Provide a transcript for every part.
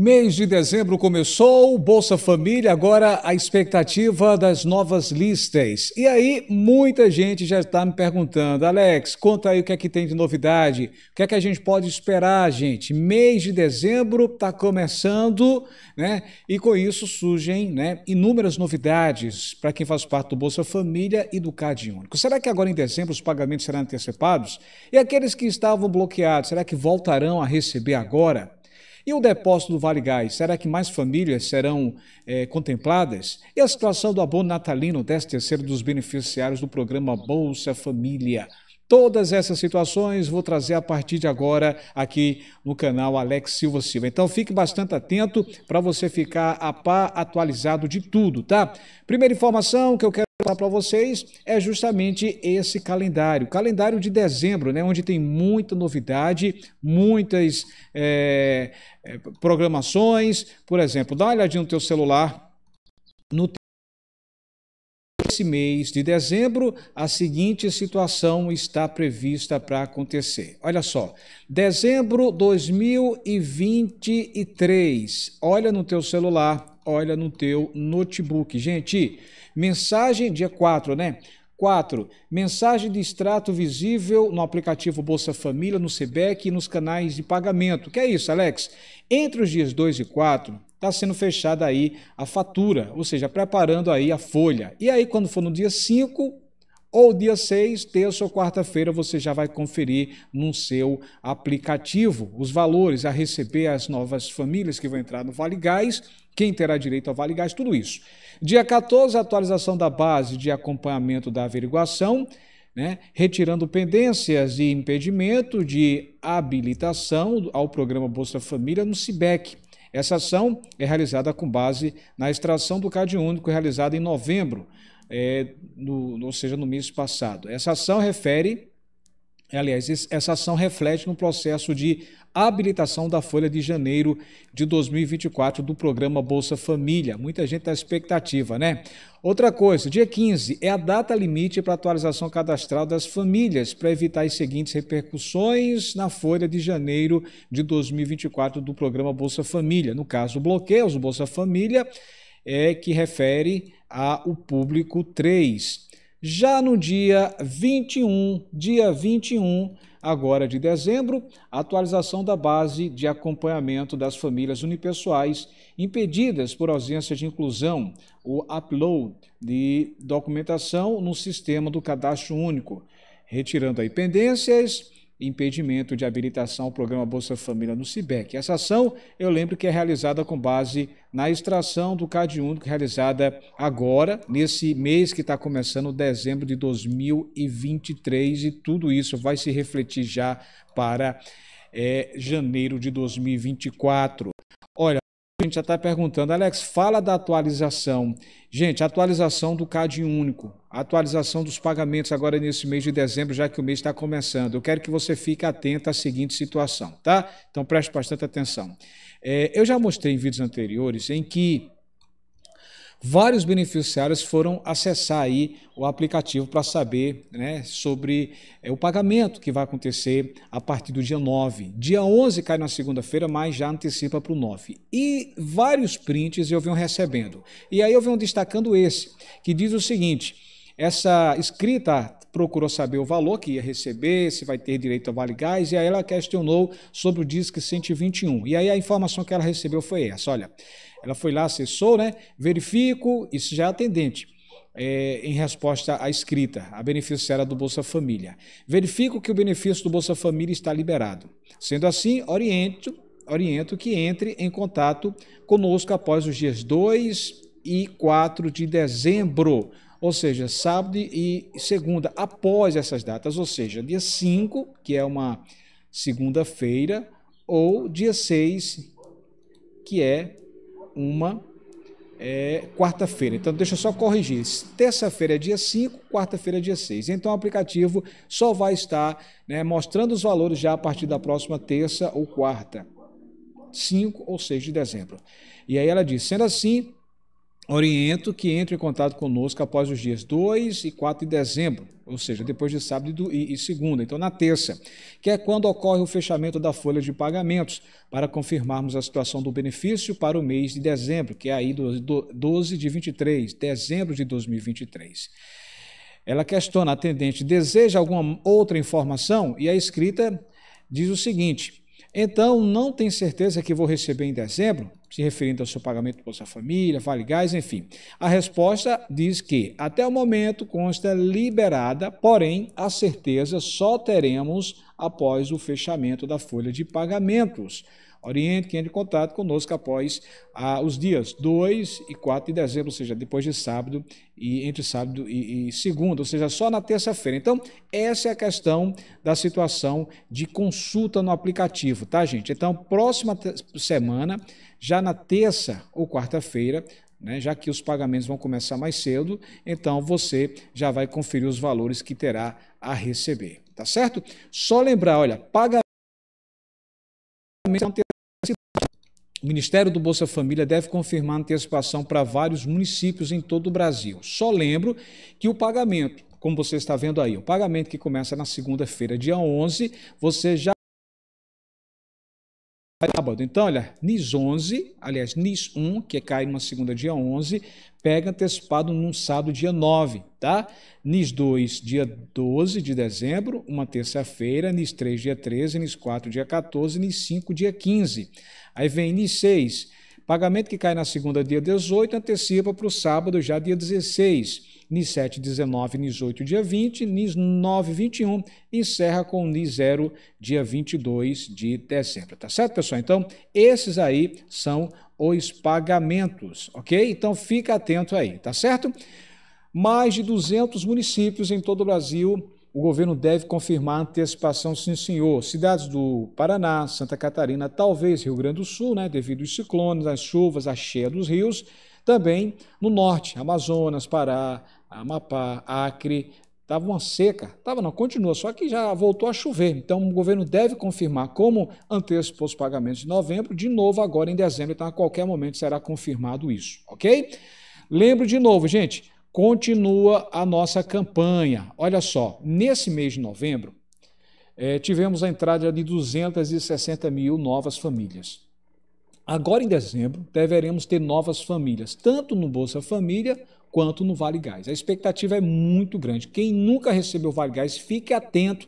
Mês de dezembro começou, Bolsa Família, agora a expectativa das novas listas. E aí, muita gente já está me perguntando, Alex, conta aí o que é que tem de novidade, o que é que a gente pode esperar, gente? Mês de dezembro está começando, né? E com isso surgem né, inúmeras novidades para quem faz parte do Bolsa Família e do Cade Único. Será que agora em dezembro os pagamentos serão antecipados? E aqueles que estavam bloqueados, será que voltarão a receber agora? E o depósito do Vale Gás, será que mais famílias serão é, contempladas? E a situação do abono natalino 13 terceiro dos beneficiários do programa Bolsa Família? Todas essas situações vou trazer a partir de agora aqui no canal Alex Silva Silva. Então fique bastante atento para você ficar a par atualizado de tudo, tá? Primeira informação que eu quero falar para vocês é justamente esse calendário, calendário de dezembro, né, onde tem muita novidade, muitas é, programações. Por exemplo, dá uma olhadinha no teu celular, no desse mês de dezembro, a seguinte situação está prevista para acontecer. Olha só, dezembro 2023. Olha no teu celular, olha no teu notebook. Gente, mensagem dia 4, né? 4. Mensagem de extrato visível no aplicativo Bolsa Família, no SEBEC e nos canais de pagamento. Que é isso, Alex? Entre os dias 2 e 4, está sendo fechada aí a fatura, ou seja, preparando aí a folha. E aí, quando for no dia 5 ou dia 6, terça ou quarta-feira, você já vai conferir no seu aplicativo os valores a receber as novas famílias que vão entrar no Vale Gás, quem terá direito ao Vale Gás, tudo isso. Dia 14, atualização da base de acompanhamento da averiguação. Né? retirando pendências e impedimento de habilitação ao programa Bolsa Família no SIBEC. Essa ação é realizada com base na extração do Cade único realizada em novembro, é, no, ou seja, no mês passado. Essa ação refere Aliás, essa ação reflete no processo de habilitação da Folha de Janeiro de 2024 do programa Bolsa Família. Muita gente está expectativa, né? Outra coisa, dia 15 é a data limite para atualização cadastral das famílias, para evitar as seguintes repercussões na Folha de Janeiro de 2024 do programa Bolsa Família. No caso, bloqueios Bolsa Família é que refere ao público 3 já no dia 21, dia 21 agora de dezembro, atualização da base de acompanhamento das famílias unipessoais impedidas por ausência de inclusão, o upload de documentação no sistema do Cadastro Único, retirando aí pendências impedimento de habilitação ao programa Bolsa Família no SIBEC. Essa ação, eu lembro que é realizada com base na extração do CAD único realizada agora, nesse mês que está começando, dezembro de 2023, e tudo isso vai se refletir já para é, janeiro de 2024. A gente já está perguntando, Alex, fala da atualização. Gente, atualização do CAD único, atualização dos pagamentos agora nesse mês de dezembro, já que o mês está começando. Eu quero que você fique atento à seguinte situação, tá? Então preste bastante atenção. É, eu já mostrei em vídeos anteriores em que Vários beneficiários foram acessar aí o aplicativo para saber né, sobre é, o pagamento que vai acontecer a partir do dia 9. Dia 11 cai na segunda-feira, mas já antecipa para o 9. E vários prints eu venho recebendo. E aí eu venho destacando esse, que diz o seguinte essa escrita procurou saber o valor que ia receber, se vai ter direito a Vale Gás, e aí ela questionou sobre o Disque 121. E aí a informação que ela recebeu foi essa: olha, ela foi lá, acessou, né? Verifico, isso já é atendente. É, em resposta à escrita, a beneficiária do Bolsa Família. Verifico que o benefício do Bolsa Família está liberado. Sendo assim, oriento, oriento que entre em contato conosco após os dias 2 e 4 de dezembro, ou seja, sábado e segunda, após essas datas, ou seja, dia 5, que é uma segunda-feira, ou dia 6, que é uma é, quarta-feira. Então, deixa eu só corrigir. Terça-feira é dia 5, quarta-feira é dia 6. Então, o aplicativo só vai estar né, mostrando os valores já a partir da próxima terça ou quarta, 5 ou 6 de dezembro. E aí ela diz: sendo assim, oriento que entre em contato conosco após os dias 2 e 4 de dezembro ou seja, depois de sábado e, segunda, então na terça, que é quando ocorre o fechamento da folha de pagamentos, para confirmarmos a situação do benefício para o mês de dezembro, que é aí 12 de 23, dezembro de 2023. Ela questiona a atendente: deseja alguma outra informação? E a escrita diz o seguinte: então não tem certeza que vou receber em dezembro? se referindo ao seu pagamento do Bolsa Família, Vale Gás, enfim. A resposta diz que, até o momento, consta liberada, porém, a certeza só teremos após o fechamento da folha de pagamentos. Oriente que entre em contato conosco após ah, os dias 2 e 4 de dezembro, ou seja, depois de sábado e entre sábado e, e segunda, ou seja, só na terça-feira. Então, essa é a questão da situação de consulta no aplicativo, tá, gente? Então, próxima semana, já na terça ou quarta-feira, né, já que os pagamentos vão começar mais cedo, então você já vai conferir os valores que terá a receber, tá certo? Só lembrar, olha, pagamento o Ministério do Bolsa Família deve confirmar antecipação para vários municípios em todo o Brasil. Só lembro que o pagamento, como você está vendo aí, o pagamento que começa na segunda-feira, dia 11, você já sábado. Tá então, olha, NIS 11, aliás, NIS 1, que é cai numa segunda dia 11, pega antecipado num sábado dia 9, tá? NIS 2, dia 12 de dezembro, uma terça-feira, NIS 3, dia 13, NIS 4, dia 14, NIS 5, dia 15. Aí vem NIS 6, Pagamento que cai na segunda, dia 18, antecipa para o sábado, já dia 16. NIS 7, 19, NIS 8, dia 20, NIS 9, 21, encerra com NIS 0, dia 22 de dezembro. Tá certo, pessoal? Então, esses aí são os pagamentos, ok? Então, fica atento aí, tá certo? Mais de 200 municípios em todo o Brasil o governo deve confirmar antecipação, sim senhor. Cidades do Paraná, Santa Catarina, talvez Rio Grande do Sul, né, devido aos ciclones, às chuvas, à cheia dos rios. Também no norte, Amazonas, Pará, Amapá, Acre. Estava uma seca, estava não, continua, só que já voltou a chover. Então o governo deve confirmar como antecipou os pagamentos de novembro, de novo agora em dezembro. Então a qualquer momento será confirmado isso, ok? Lembro de novo, gente, continua a nossa campanha. Olha só, nesse mês de novembro, é, tivemos a entrada de 260 mil novas famílias. Agora em dezembro, deveremos ter novas famílias, tanto no Bolsa Família quanto no Vale Gás. A expectativa é muito grande. Quem nunca recebeu Vale Gás, fique atento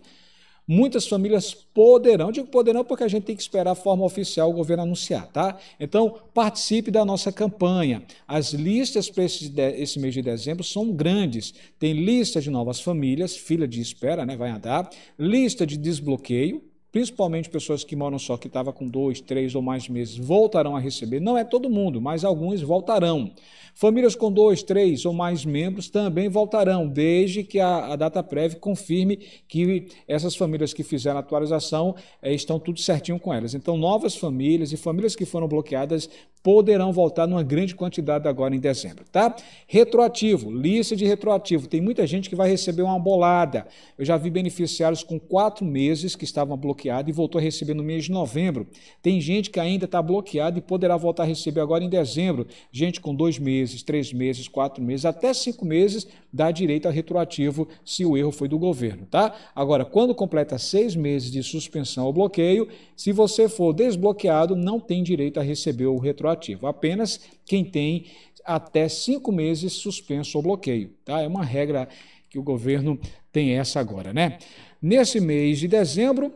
muitas famílias poderão, digo poderão porque a gente tem que esperar a forma oficial o governo anunciar, tá? Então, participe da nossa campanha. As listas para esse, esse, mês de dezembro são grandes. Tem lista de novas famílias, filha de espera, né, vai andar, lista de desbloqueio, principalmente pessoas que moram só, que estava com dois, três ou mais meses, voltarão a receber. Não é todo mundo, mas alguns voltarão. Famílias com dois, três ou mais membros também voltarão, desde que a, a data prévia confirme que essas famílias que fizeram a atualização é, estão tudo certinho com elas. Então, novas famílias e famílias que foram bloqueadas poderão voltar numa grande quantidade agora em dezembro, tá? Retroativo, lista de retroativo. Tem muita gente que vai receber uma bolada. Eu já vi beneficiários com quatro meses que estavam bloqueados e voltou a receber no mês de novembro. Tem gente que ainda está bloqueada e poderá voltar a receber agora em dezembro. Gente com dois meses, três meses, quatro meses, até cinco meses dá direito a retroativo se o erro foi do governo, tá? Agora, quando completa seis meses de suspensão ou bloqueio, se você for desbloqueado, não tem direito a receber o retroativo colaborativo. Apenas quem tem até cinco meses suspenso ou bloqueio. Tá? É uma regra que o governo tem essa agora, né? Nesse mês de dezembro,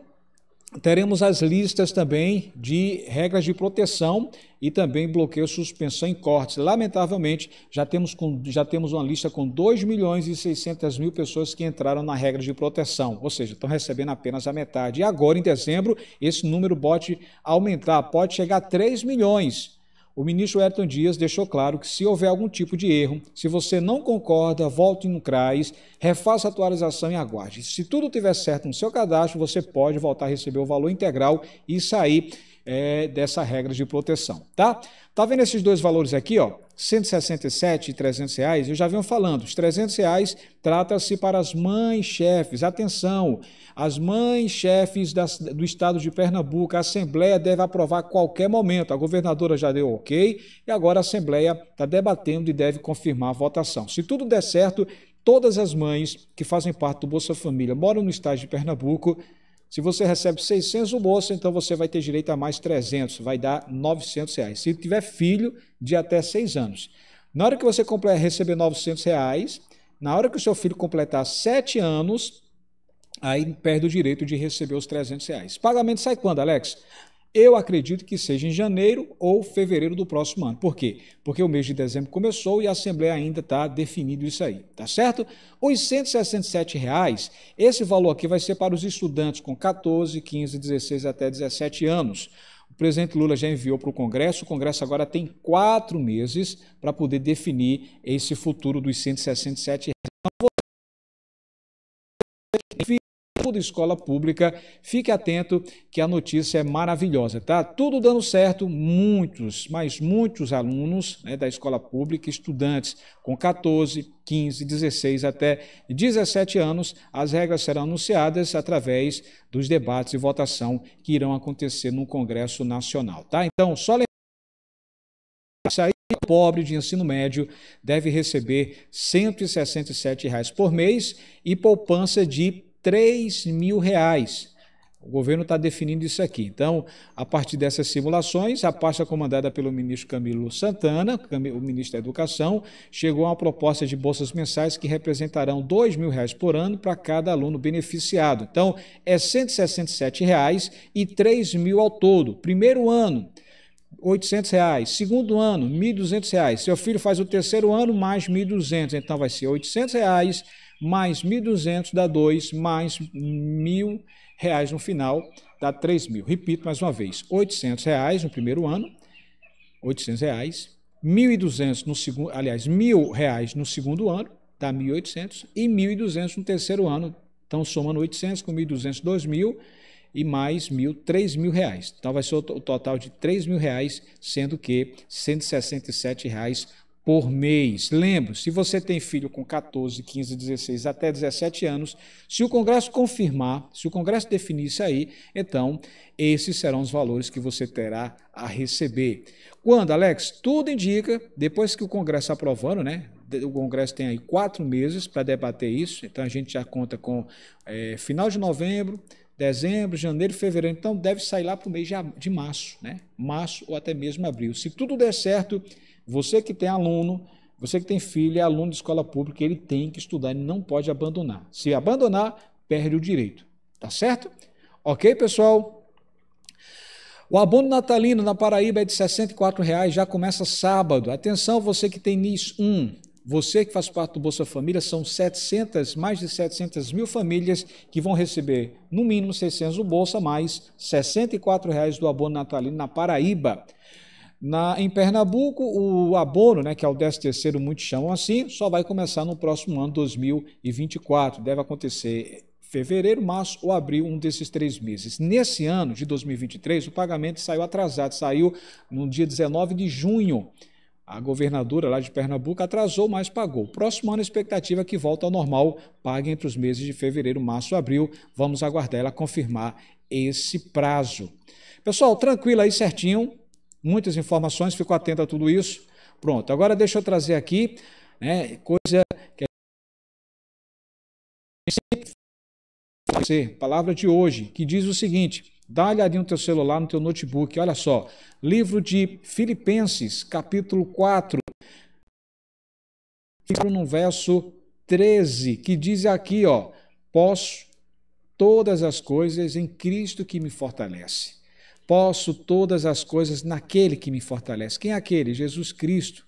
teremos as listas também de regras de proteção e também bloqueio, suspensão e cortes. Lamentavelmente, já temos, com, já temos uma lista com 2 milhões e 600 mil pessoas que entraram na regra de proteção, ou seja, estão recebendo apenas a metade. E agora, em dezembro, esse número pode aumentar, pode chegar a 3 milhões o ministro Ayrton Dias deixou claro que se houver algum tipo de erro, se você não concorda, volte no CRAS, refaça a atualização e aguarde. Se tudo estiver certo no seu cadastro, você pode voltar a receber o valor integral e sair é, dessa regra de proteção, tá? Tá vendo esses dois valores aqui, ó? 167 e 300 reais, eu já venho falando, os 300 reais trata-se para as mães chefes. Atenção, as mães chefes do estado de Pernambuco, a Assembleia deve aprovar a qualquer momento. A governadora já deu ok e agora a Assembleia está debatendo e deve confirmar a votação. Se tudo der certo, todas as mães que fazem parte do Bolsa Família moram no estado de Pernambuco se você recebe 600 o moço, então você vai ter direito a mais 300, vai dar 900 reais. Se tiver filho de até 6 anos. Na hora que você receber 900 reais, na hora que o seu filho completar 7 anos, aí perde o direito de receber os 300 reais. Pagamento sai quando, Alex? Eu acredito que seja em janeiro ou fevereiro do próximo ano. Por quê? Porque o mês de dezembro começou e a Assembleia ainda está definindo isso aí, tá certo? Os 167 reais, esse valor aqui vai ser para os estudantes com 14, 15, 16 até 17 anos. O presidente Lula já enviou para o Congresso, o Congresso agora tem quatro meses para poder definir esse futuro dos 167 reais toda escola pública. Fique atento que a notícia é maravilhosa, tá? Tudo dando certo, muitos, mas muitos alunos né, da escola pública, estudantes com 14, 15, 16 até 17 anos, as regras serão anunciadas através dos debates e votação que irão acontecer no Congresso Nacional, tá? Então, só lembrar pobre de ensino médio deve receber R$ 167 reais por mês e poupança de 3 mil reais. O governo está definindo isso aqui. Então, a partir dessas simulações, a pasta comandada pelo ministro Camilo Santana, o ministro da Educação, chegou a uma proposta de bolsas mensais que representarão R$ reais por ano para cada aluno beneficiado. Então, é R$ 167 reais e R$ mil ao todo. Primeiro ano, R$ 800, reais. segundo ano, R$ 1.200. Seu filho faz o terceiro ano, mais R$ 1.200. Então, vai ser R$ 800. Reais, mais 1.200 dá 2, mais mil reais no final dá 3 mil. Repito mais uma vez, 800 reais no primeiro ano, 800 reais, 1.200 no segundo, aliás, mil reais no segundo ano, dá 1.800, e 1.200 no terceiro ano, então somando 800 com 1.200, 2.000, e mais mil, 3.000 reais. Então vai ser o total de três mil reais, sendo que 167 reais por mês. Lembro, se você tem filho com 14, 15, 16 até 17 anos, se o Congresso confirmar, se o Congresso definir isso aí, então esses serão os valores que você terá a receber. Quando, Alex? Tudo indica, depois que o Congresso aprovando, né? O Congresso tem aí quatro meses para debater isso, então a gente já conta com é, final de novembro, dezembro, janeiro, fevereiro, então deve sair lá para o mês de março, né? Março ou até mesmo abril. Se tudo der certo, você que tem aluno, você que tem filho, é aluno de escola pública, ele tem que estudar, ele não pode abandonar. Se abandonar, perde o direito. Tá certo? Ok, pessoal? O abono natalino na Paraíba é de R$ 64,00, já começa sábado. Atenção, você que tem NIS 1, você que faz parte do Bolsa Família, são 700, mais de 700 mil famílias que vão receber no mínimo 600 do Bolsa, mais R$ 64,00 do abono natalino na Paraíba. Na, em Pernambuco, o abono, né, que é o 13 terceiro, muitos chamam assim, só vai começar no próximo ano, 2024. Deve acontecer fevereiro, março ou abril, um desses três meses. Nesse ano de 2023, o pagamento saiu atrasado, saiu no dia 19 de junho. A governadora lá de Pernambuco atrasou, mas pagou. Próximo ano, a expectativa é que volta ao normal, pague entre os meses de fevereiro, março, abril. Vamos aguardar ela confirmar esse prazo. Pessoal, tranquilo aí, certinho muitas informações, ficou atento a tudo isso. Pronto, agora deixa eu trazer aqui né, coisa que ser palavra de hoje, que diz o seguinte: dá uma olhadinha no teu celular, no teu notebook, olha só. Livro de Filipenses, capítulo 4, no verso 13, que diz aqui, ó: Posso todas as coisas em Cristo que me fortalece. Posso todas as coisas naquele que me fortalece. Quem é aquele? Jesus Cristo.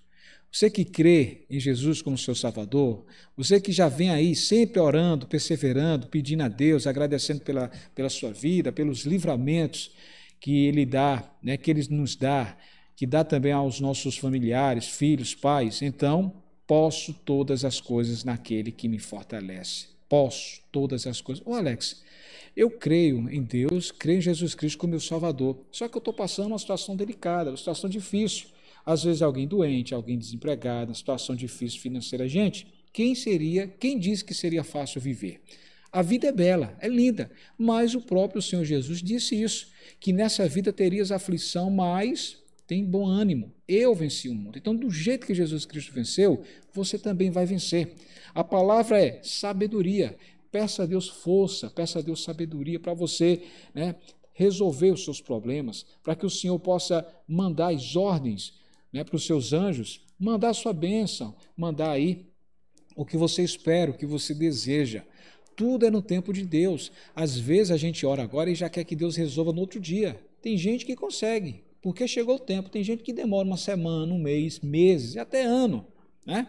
Você que crê em Jesus como seu Salvador, você que já vem aí sempre orando, perseverando, pedindo a Deus, agradecendo pela, pela sua vida, pelos livramentos que Ele dá, né, que Ele nos dá, que dá também aos nossos familiares, filhos, pais. Então, posso todas as coisas naquele que me fortalece. Posso todas as coisas. Ô Alex, eu creio em Deus, creio em Jesus Cristo como meu Salvador. Só que eu estou passando uma situação delicada, uma situação difícil. Às vezes é alguém doente, alguém desempregado, uma situação difícil financeira. Gente, quem seria, quem disse que seria fácil viver? A vida é bela, é linda, mas o próprio Senhor Jesus disse isso, que nessa vida terias aflição, mas tem bom ânimo. Eu venci o mundo. Então, do jeito que Jesus Cristo venceu, você também vai vencer. A palavra é sabedoria. Peça a Deus força, peça a Deus sabedoria para você né, resolver os seus problemas, para que o Senhor possa mandar as ordens né, para os seus anjos, mandar a sua bênção, mandar aí o que você espera, o que você deseja. Tudo é no tempo de Deus. Às vezes a gente ora agora e já quer que Deus resolva no outro dia. Tem gente que consegue, porque chegou o tempo. Tem gente que demora uma semana, um mês, meses, até ano, né?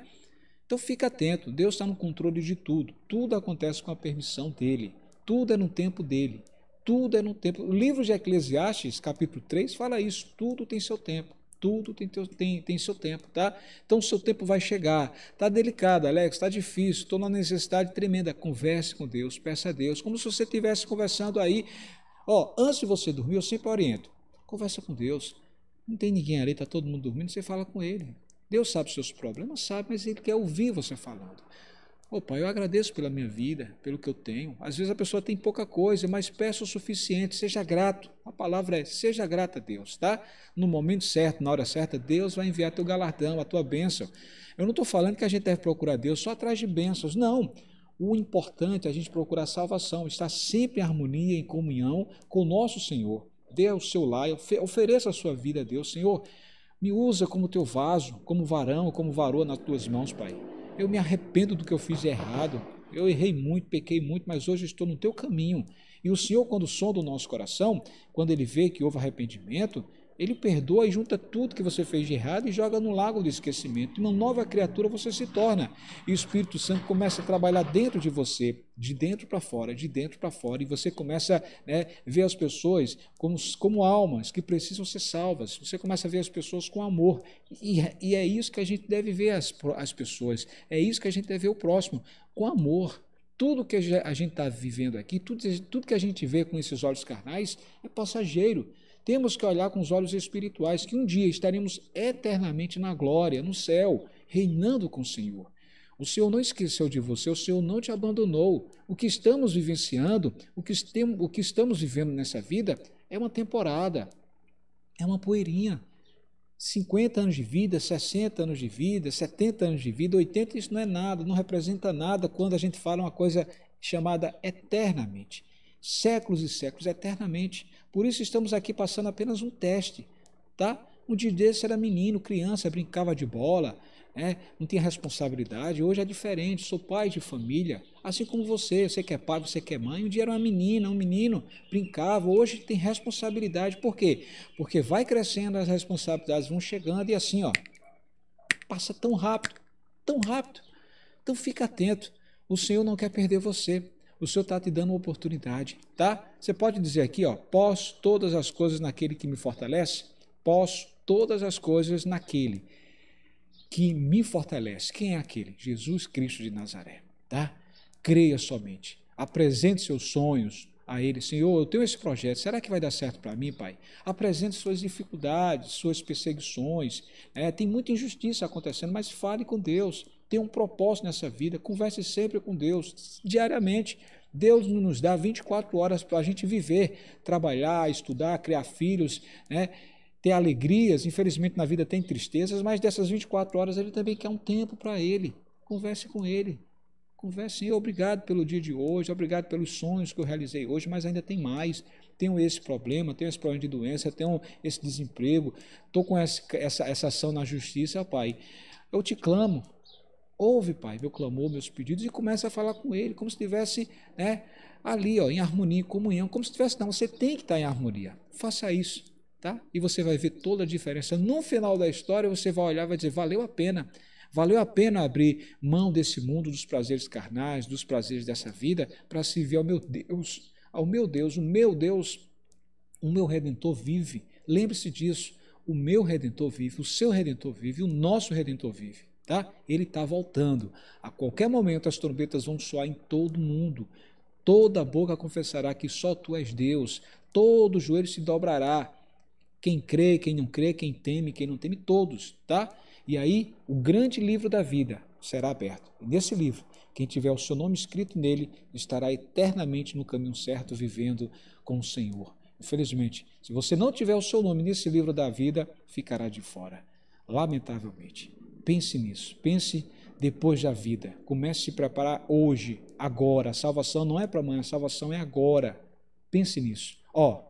Então fica atento, Deus está no controle de tudo. Tudo acontece com a permissão dele. Tudo é no tempo dele. Tudo é no tempo. O livro de Eclesiastes, capítulo 3, fala isso. Tudo tem seu tempo. Tudo tem, teu, tem, tem seu tempo, tá? Então o seu tempo vai chegar. Tá delicado, Alex, tá difícil, estou numa necessidade tremenda. Converse com Deus, peça a Deus. Como se você estivesse conversando aí. Ó, antes de você dormir, eu sempre oriento. Conversa com Deus. Não tem ninguém ali, tá todo mundo dormindo, você fala com ele. Deus sabe os seus problemas, sabe, mas Ele quer ouvir você falando. opa pai, eu agradeço pela minha vida, pelo que eu tenho. Às vezes a pessoa tem pouca coisa, mas peça o suficiente, seja grato. A palavra é seja grato a Deus, tá? No momento certo, na hora certa, Deus vai enviar teu galardão, a tua bênção. Eu não estou falando que a gente deve procurar Deus só atrás de bênçãos, não. O importante é a gente procurar salvação, estar sempre em harmonia, em comunhão com o nosso Senhor. Dê o seu lar, ofereça a sua vida a Deus, Senhor. Me usa como teu vaso, como varão, como varoa nas tuas mãos, Pai. Eu me arrependo do que eu fiz errado. Eu errei muito, pequei muito, mas hoje estou no teu caminho. E o Senhor, quando sonda o nosso coração, quando ele vê que houve arrependimento, ele perdoa e junta tudo que você fez de errado e joga no lago do esquecimento. Uma nova criatura você se torna. E o Espírito Santo começa a trabalhar dentro de você, de dentro para fora, de dentro para fora. E você começa a né, ver as pessoas como, como almas que precisam ser salvas. Você começa a ver as pessoas com amor. E, e é isso que a gente deve ver as, as pessoas. É isso que a gente deve ver o próximo, com amor tudo que a gente está vivendo aqui, tudo, tudo, que a gente vê com esses olhos carnais é passageiro. Temos que olhar com os olhos espirituais, que um dia estaremos eternamente na glória, no céu, reinando com o Senhor. O Senhor não esqueceu de você, o Senhor não te abandonou. O que estamos vivenciando, o que, o que estamos vivendo nessa vida, é uma temporada, é uma poeirinha. 50 anos de vida, 60 anos de vida, 70 anos de vida, 80, isso não é nada, não representa nada quando a gente fala uma coisa chamada eternamente séculos e séculos, eternamente. Por isso estamos aqui passando apenas um teste, tá? Um dia desse era menino, criança, brincava de bola, né? não tinha responsabilidade. Hoje é diferente, sou pai de família, assim como você. Você que é pai, você que é mãe. Um dia era uma menina, um menino, brincava. Hoje tem responsabilidade. Por quê? Porque vai crescendo, as responsabilidades vão chegando e assim, ó, passa tão rápido, tão rápido. Então fica atento. O Senhor não quer perder você. O Senhor está te dando uma oportunidade, tá? Você pode dizer aqui, ó, posso todas as coisas naquele que me fortalece? Posso todas as coisas naquele que me fortalece. Quem é aquele? Jesus Cristo de Nazaré, tá? Creia somente. Apresente seus sonhos a ele. Senhor, eu tenho esse projeto. Será que vai dar certo para mim, Pai? Apresente suas dificuldades, suas perseguições. É, tem muita injustiça acontecendo, mas fale com Deus tem um propósito nessa vida, converse sempre com Deus, diariamente. Deus nos dá 24 horas para a gente viver, trabalhar, estudar, criar filhos, né? ter alegrias. Infelizmente na vida tem tristezas, mas dessas 24 horas ele também quer um tempo para ele. Converse com ele. Converse, obrigado pelo dia de hoje, obrigado pelos sonhos que eu realizei hoje, mas ainda tem mais. Tenho esse problema, tenho esse problema de doença, tenho esse desemprego, estou com essa, essa, essa ação na justiça, Pai. Eu te clamo, ouve, Pai, meu clamor, meus pedidos, e começa a falar com Ele, como se estivesse né, ali, ó, em harmonia, em comunhão, como se estivesse, não, você tem que estar em harmonia, faça isso, tá? E você vai ver toda a diferença. No final da história, você vai olhar e vai dizer, valeu a pena, valeu a pena abrir mão desse mundo, dos prazeres carnais, dos prazeres dessa vida, para servir ao meu Deus, ao meu Deus, o meu Deus, o meu Redentor vive, lembre-se disso, o meu Redentor vive, o seu Redentor vive, o nosso Redentor vive tá? Ele está voltando. A qualquer momento as trombetas vão soar em todo mundo. Toda boca confessará que só tu és Deus. Todo joelho se dobrará. Quem crê, quem não crê, quem teme, quem não teme, todos, tá? E aí o grande livro da vida será aberto. nesse livro, quem tiver o seu nome escrito nele estará eternamente no caminho certo, vivendo com o Senhor. Infelizmente, se você não tiver o seu nome nesse livro da vida, ficará de fora, lamentavelmente. Pense nisso, pense depois da vida. Comece a se preparar hoje, agora. A salvação não é para amanhã, a salvação é agora. Pense nisso. Ó,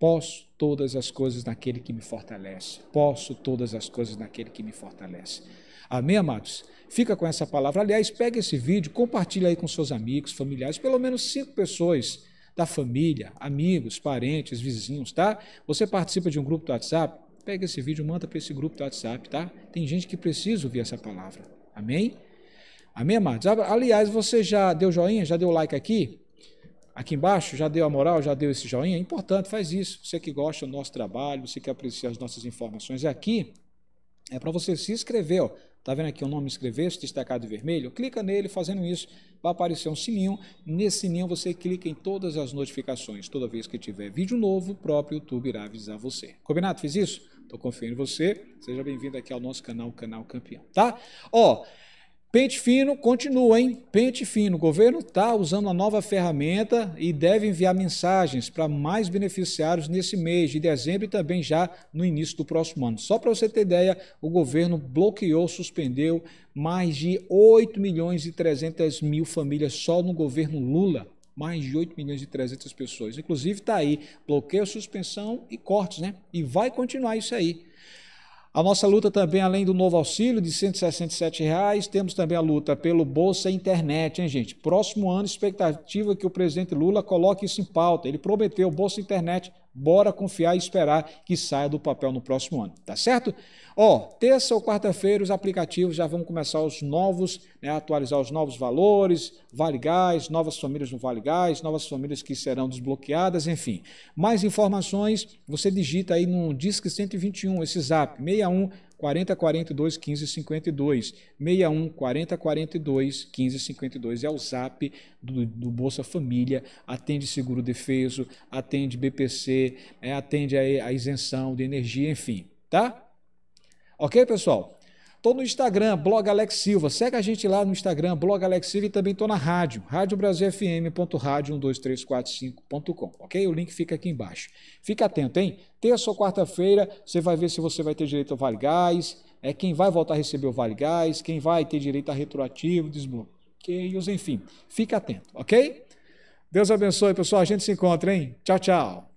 posso todas as coisas naquele que me fortalece. Posso todas as coisas naquele que me fortalece. Amém, amados? Fica com essa palavra. Aliás, pega esse vídeo, compartilha aí com seus amigos, familiares, pelo menos cinco pessoas da família, amigos, parentes, vizinhos, tá? Você participa de um grupo do WhatsApp, Pega esse vídeo, manda para esse grupo do WhatsApp, tá? Tem gente que precisa ouvir essa palavra. Amém? Amém, amados? Aliás, você já deu joinha, já deu like aqui? Aqui embaixo, já deu a moral, já deu esse joinha? importante, faz isso. Você que gosta do nosso trabalho, você que aprecia as nossas informações. E aqui é para você se inscrever, ó. Tá vendo aqui o nome inscrever-se destacado em vermelho? Clica nele, fazendo isso, vai aparecer um sininho. Nesse sininho você clica em todas as notificações. Toda vez que tiver vídeo novo, o próprio YouTube irá avisar você. Combinado? Fiz isso? Estou confiando em você. Seja bem-vindo aqui ao nosso canal, o Canal Campeão, tá? Ó, Pente Fino continua, hein? Pente Fino, o governo está usando a nova ferramenta e deve enviar mensagens para mais beneficiários nesse mês de dezembro e também já no início do próximo ano. Só para você ter ideia, o governo bloqueou, suspendeu mais de 8 milhões e 300 mil famílias só no governo Lula mais de 8 milhões e 300 pessoas. Inclusive está aí bloqueio, suspensão e cortes, né? E vai continuar isso aí. A nossa luta também, além do novo auxílio de R$ reais, temos também a luta pelo Bolsa Internet, hein, gente? Próximo ano, expectativa é que o presidente Lula coloque isso em pauta. Ele prometeu Bolsa Internet Bora confiar e esperar que saia do papel no próximo ano, tá certo? Ó, terça ou quarta-feira os aplicativos já vão começar os novos, né, atualizar os novos valores, Vale Gás, novas famílias no Vale Gás, novas famílias que serão desbloqueadas, enfim. Mais informações, você digita aí no Disque 121, esse zap, 61 40 42 15 52, 61 40 42 15 52 é o zap do, do Bolsa Família, atende seguro defeso, atende BPC, é, atende a, a isenção de energia, enfim, tá? Ok, pessoal? Tô no Instagram, blog Alex Silva. Segue a gente lá no Instagram, blog Alex Silva e também tô na rádio, radiobrasilfm.radio12345.com, ok? O link fica aqui embaixo. Fica atento, hein? Terça ou quarta-feira, você vai ver se você vai ter direito ao Vale Gás, é quem vai voltar a receber o Vale Gás, quem vai ter direito a retroativo, desbloqueios, enfim. Fica atento, ok? Deus abençoe, pessoal. A gente se encontra, hein? Tchau, tchau.